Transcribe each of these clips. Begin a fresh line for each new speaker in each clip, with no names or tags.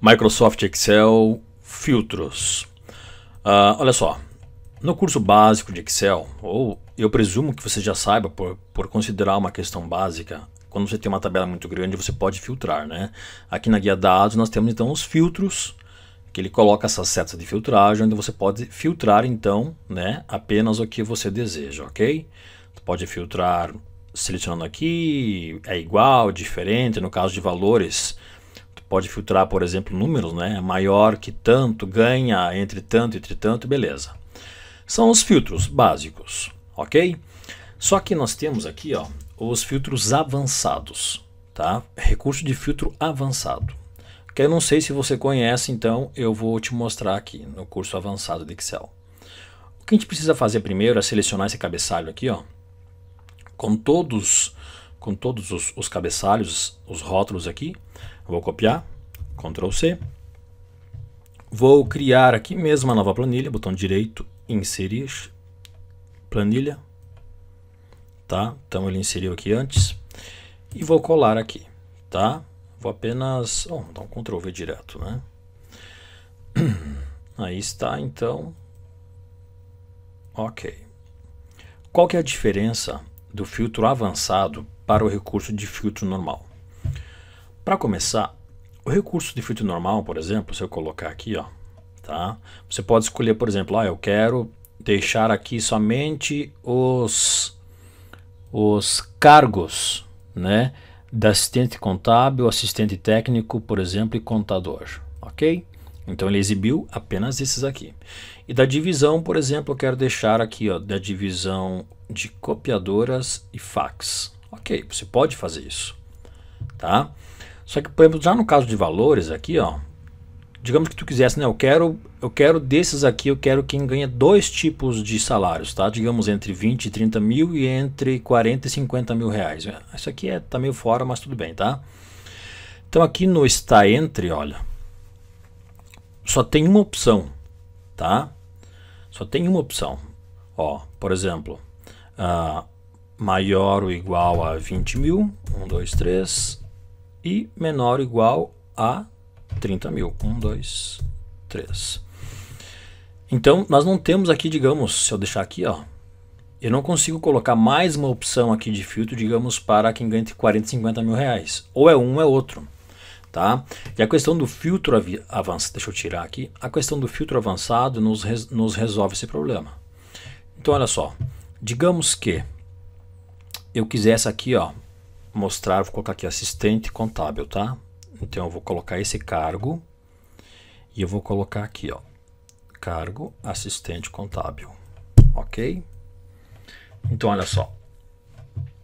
Microsoft Excel Filtros. Uh, olha só, no curso básico de Excel, ou eu presumo que você já saiba por, por considerar uma questão básica, quando você tem uma tabela muito grande você pode filtrar, né? Aqui na guia dados nós temos então os filtros, que ele coloca essas setas de filtragem, onde você pode filtrar então, né, apenas o que você deseja, ok? Você pode filtrar selecionando aqui, é igual, diferente, no caso de valores, pode filtrar, por exemplo, números, né? É maior que tanto, ganha entre tanto, entre tanto, beleza. São os filtros básicos, ok? Só que nós temos aqui ó, os filtros avançados, tá? Recurso de filtro avançado. Que eu não sei se você conhece, então eu vou te mostrar aqui no curso avançado de Excel. O que a gente precisa fazer primeiro é selecionar esse cabeçalho aqui, ó. Com todos com todos os, os cabeçalhos, os rótulos aqui. Vou copiar, Ctrl C. Vou criar aqui mesmo a nova planilha, botão direito, inserir, planilha. Tá? Então ele inseriu aqui antes. E vou colar aqui, tá? Vou apenas... Oh, dar um Ctrl V direto, né? Aí está, então. Ok. Qual que é a diferença do filtro avançado para o recurso de filtro normal. Para começar, o recurso de filtro normal, por exemplo, se eu colocar aqui, ó, tá? Você pode escolher, por exemplo, ah, eu quero deixar aqui somente os os cargos, né, da assistente contábil, assistente técnico, por exemplo, e contador, ok? Então ele exibiu apenas esses aqui. E da divisão, por exemplo, eu quero deixar aqui, ó, da divisão de copiadoras e fax, Ok, você pode fazer isso, tá? Só que, por exemplo, já no caso de valores aqui, ó, digamos que tu quisesse, né, eu quero, eu quero desses aqui, eu quero quem ganha dois tipos de salários, tá? Digamos entre 20 e 30 mil e entre 40 e 50 mil reais. É, isso aqui é, tá meio fora, mas tudo bem, tá? Então aqui no está entre, olha, só tem uma opção, tá? Só tem uma opção. Ó, por exemplo, uh, maior ou igual a 20 mil, 1, 2, 3, e menor ou igual a 30 mil, 1, 2, 3. Então, nós não temos aqui, digamos, se eu deixar aqui, ó, eu não consigo colocar mais uma opção aqui de filtro, digamos, para quem ganha entre 40 e 50 mil reais. Ou é um ou é outro. Tá? E a questão do filtro avançado, deixa eu tirar aqui, a questão do filtro avançado nos, res, nos resolve esse problema. Então, olha só, digamos que eu quiser essa aqui, ó, mostrar, vou colocar aqui assistente contábil, tá? Então eu vou colocar esse cargo e eu vou colocar aqui, ó, cargo assistente contábil, ok? Então olha só,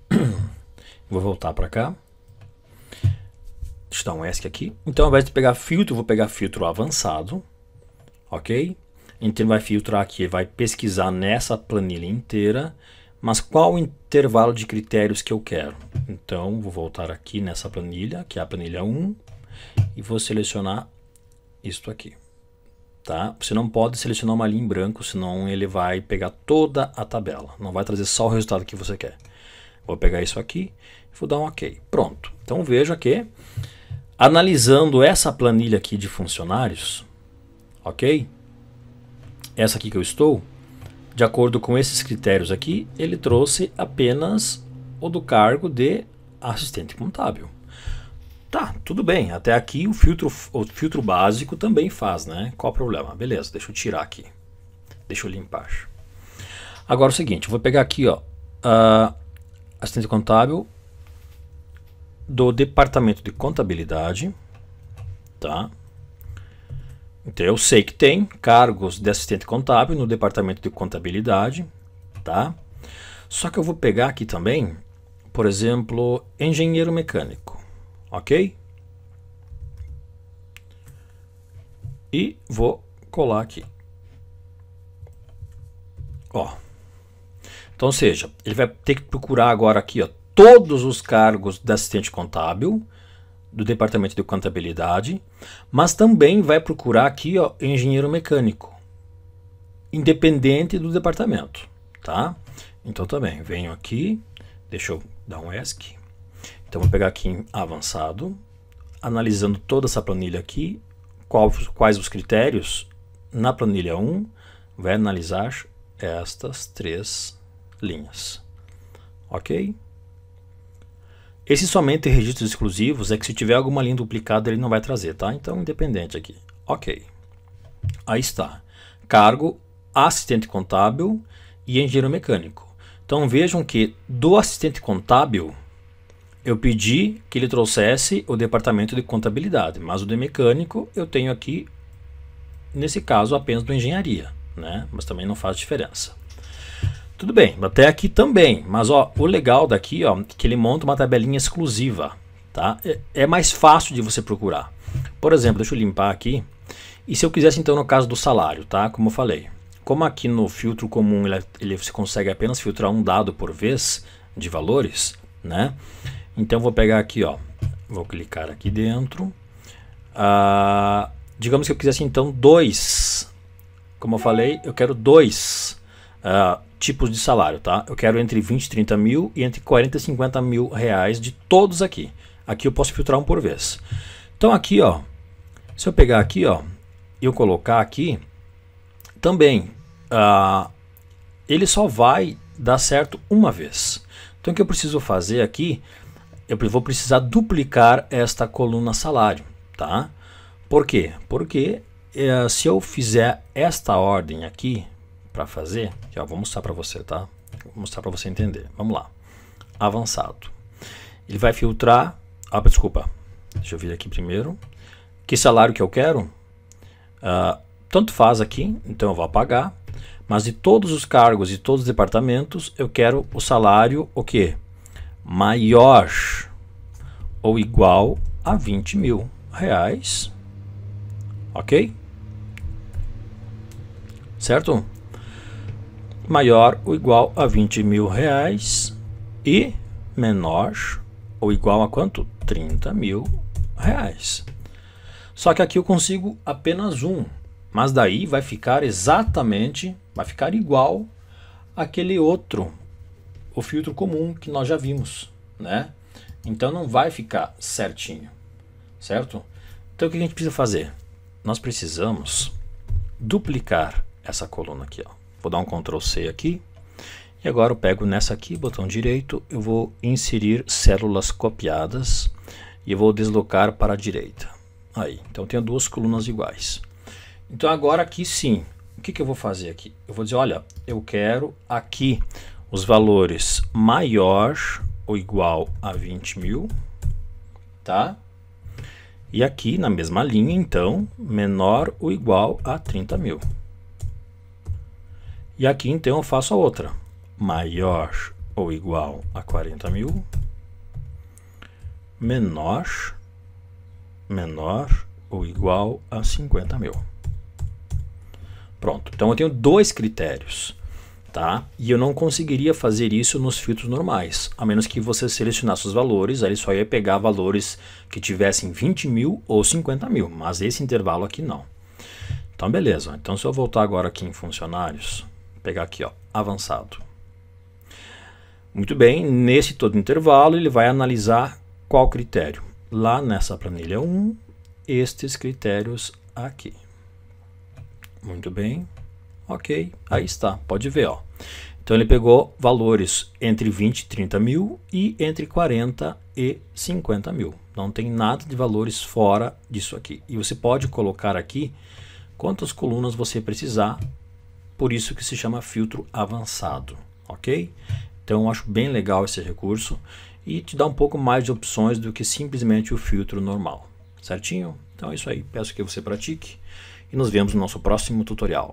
vou voltar para cá, deixa eu dar um ESC aqui. Então ao invés de pegar filtro, vou pegar filtro avançado, ok? Então ele vai filtrar aqui, vai pesquisar nessa planilha inteira mas qual o intervalo de critérios que eu quero? Então, vou voltar aqui nessa planilha, que é a planilha 1, e vou selecionar isto aqui. Tá? Você não pode selecionar uma linha em branco, senão ele vai pegar toda a tabela. Não vai trazer só o resultado que você quer. Vou pegar isso aqui, vou dar um OK. Pronto. Então veja que analisando essa planilha aqui de funcionários, ok? Essa aqui que eu estou, de acordo com esses critérios aqui, ele trouxe apenas o do cargo de assistente contábil. Tá, tudo bem, até aqui o filtro, o filtro básico também faz, né? Qual o problema? Beleza, deixa eu tirar aqui. Deixa eu limpar. Agora é o seguinte, eu vou pegar aqui, ó, uh, assistente contábil do departamento de contabilidade, tá? Então eu sei que tem cargos de assistente contábil no departamento de contabilidade, tá? Só que eu vou pegar aqui também, por exemplo, engenheiro mecânico, ok? E vou colar aqui. Ó. Então, ou seja, ele vai ter que procurar agora aqui, ó, todos os cargos de assistente contábil do departamento de contabilidade, mas também vai procurar aqui ó, engenheiro mecânico, independente do departamento, tá? Então também venho aqui, deixa eu dar um ESC. Então vou pegar aqui em avançado, analisando toda essa planilha aqui, qual, quais os critérios na planilha 1, vai analisar estas três linhas. OK? Esse somente registros exclusivos é que se tiver alguma linha duplicada ele não vai trazer, tá? Então independente aqui. Ok. Aí está. Cargo assistente contábil e engenheiro mecânico. Então vejam que do assistente contábil eu pedi que ele trouxesse o departamento de contabilidade, mas o de mecânico eu tenho aqui nesse caso apenas do engenharia, né? Mas também não faz diferença. Tudo bem, até aqui também. Mas ó, o legal daqui ó, é que ele monta uma tabelinha exclusiva. Tá? É, é mais fácil de você procurar. Por exemplo, deixa eu limpar aqui. E se eu quisesse então no caso do salário, tá? Como eu falei. Como aqui no filtro comum ele, ele você consegue apenas filtrar um dado por vez de valores, né? Então vou pegar aqui, ó. Vou clicar aqui dentro. Ah, digamos que eu quisesse então dois. Como eu falei, eu quero dois. Ah, tipos de salário, tá? Eu quero entre 20 e 30 mil e entre 40 e 50 mil reais de todos aqui. Aqui eu posso filtrar um por vez. Então aqui, ó, se eu pegar aqui, ó, e eu colocar aqui, também, uh, ele só vai dar certo uma vez. Então o que eu preciso fazer aqui, eu vou precisar duplicar esta coluna salário, tá? Por quê? Porque uh, se eu fizer esta ordem aqui, para fazer, eu vou mostrar para você, tá? Vou mostrar para você entender. Vamos lá. Avançado. Ele vai filtrar, ah, desculpa. Deixa eu vir aqui primeiro. Que salário que eu quero? Uh, tanto faz aqui, então eu vou apagar. Mas de todos os cargos e todos os departamentos, eu quero o salário o quê? Maior ou igual a 20 mil reais. Ok? Certo? maior ou igual a 20 mil reais e menor ou igual a quanto? 30 mil reais. Só que aqui eu consigo apenas um, mas daí vai ficar exatamente, vai ficar igual aquele outro, o filtro comum que nós já vimos, né? Então não vai ficar certinho, certo? Então o que a gente precisa fazer? Nós precisamos duplicar essa coluna aqui, ó. Vou dar um Ctrl C aqui. E agora eu pego nessa aqui, botão direito, eu vou inserir células copiadas e vou deslocar para a direita. Aí, então tenho duas colunas iguais. Então agora aqui sim, o que, que eu vou fazer aqui? Eu vou dizer, olha, eu quero aqui os valores maior ou igual a 20 mil, tá? E aqui na mesma linha, então, menor ou igual a 30 mil. E aqui então eu faço a outra. Maior ou igual a 40 mil. Menor, menor ou igual a 50 mil. Pronto. Então eu tenho dois critérios. Tá? E eu não conseguiria fazer isso nos filtros normais, a menos que você selecionasse os valores, aí ele só ia pegar valores que tivessem 20 mil ou 50 mil, mas esse intervalo aqui não. Então beleza, então se eu voltar agora aqui em funcionários, pegar aqui, ó, avançado. Muito bem, nesse todo intervalo ele vai analisar qual critério? Lá nessa planilha 1, estes critérios aqui. Muito bem, ok, aí está, pode ver, ó. Então ele pegou valores entre 20 e 30 mil e entre 40 e 50 mil. Não tem nada de valores fora disso aqui. E você pode colocar aqui quantas colunas você precisar por isso que se chama filtro avançado, ok? Então eu acho bem legal esse recurso e te dá um pouco mais de opções do que simplesmente o filtro normal, certinho? Então é isso aí, peço que você pratique e nos vemos no nosso próximo tutorial.